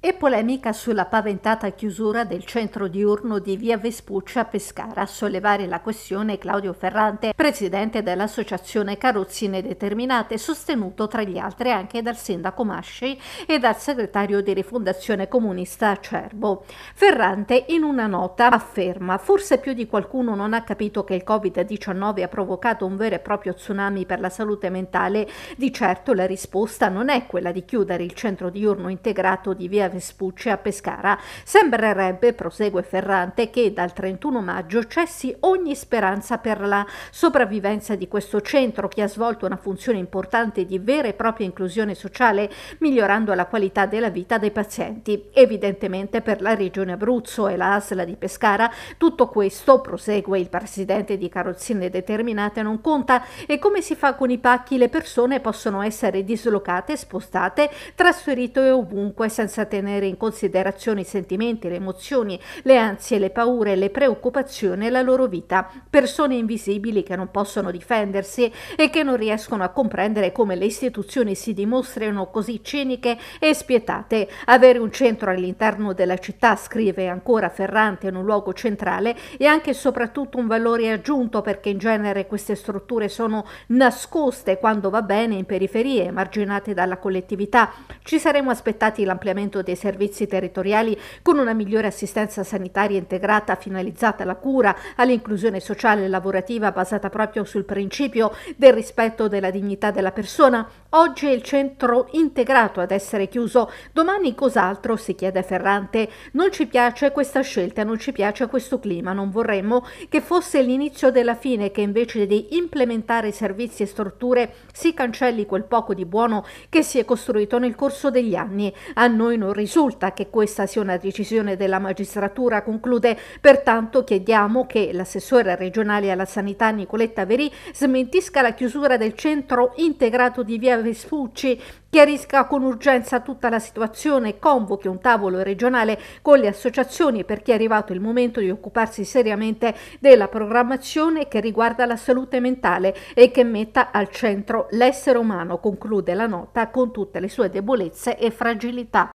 e polemica sulla paventata chiusura del centro diurno di via Vespuccia a Pescara. A sollevare la questione Claudio Ferrante, presidente dell'associazione Carrozzine Determinate, sostenuto tra gli altri anche dal sindaco Masci e dal segretario di rifondazione comunista Acerbo. Ferrante in una nota afferma: Forse più di qualcuno non ha capito che il Covid-19 ha provocato un vero e proprio tsunami per la salute mentale. Di certo la risposta non è quella di chiudere il centro diurno integrato di via Vespucci a Pescara. Sembrerebbe, prosegue Ferrante, che dal 31 maggio cessi ogni speranza per la sopravvivenza di questo centro che ha svolto una funzione importante di vera e propria inclusione sociale, migliorando la qualità della vita dei pazienti. Evidentemente per la Regione Abruzzo e la ASLA di Pescara tutto questo, prosegue il presidente di Carrozzine Determinate, non conta e come si fa con i pacchi le persone possono essere dislocate, spostate, trasferite ovunque senza tenere tenere in considerazione i sentimenti, le emozioni, le ansie, le paure, le preoccupazioni e la loro vita. Persone invisibili che non possono difendersi e che non riescono a comprendere come le istituzioni si dimostrino così ciniche e spietate. Avere un centro all'interno della città, scrive ancora Ferrante, in un luogo centrale, è anche e soprattutto un valore aggiunto perché in genere queste strutture sono nascoste quando va bene in periferie, marginate dalla collettività. Ci saremmo aspettati l'ampliamento dei servizi territoriali con una migliore assistenza sanitaria integrata finalizzata alla cura, all'inclusione sociale e lavorativa basata proprio sul principio del rispetto della dignità della persona, Oggi è il centro integrato ad essere chiuso, domani cos'altro? si chiede Ferrante. Non ci piace questa scelta, non ci piace questo clima, non vorremmo che fosse l'inizio della fine che invece di implementare servizi e strutture si cancelli quel poco di buono che si è costruito nel corso degli anni. A noi non risulta che questa sia una decisione della magistratura, conclude, pertanto chiediamo che l'assessore regionale alla sanità Nicoletta Verì smentisca la chiusura del centro integrato di via Vespucci chiarisca con urgenza tutta la situazione, convochi un tavolo regionale con le associazioni perché è arrivato il momento di occuparsi seriamente della programmazione che riguarda la salute mentale e che metta al centro l'essere umano, conclude la nota con tutte le sue debolezze e fragilità.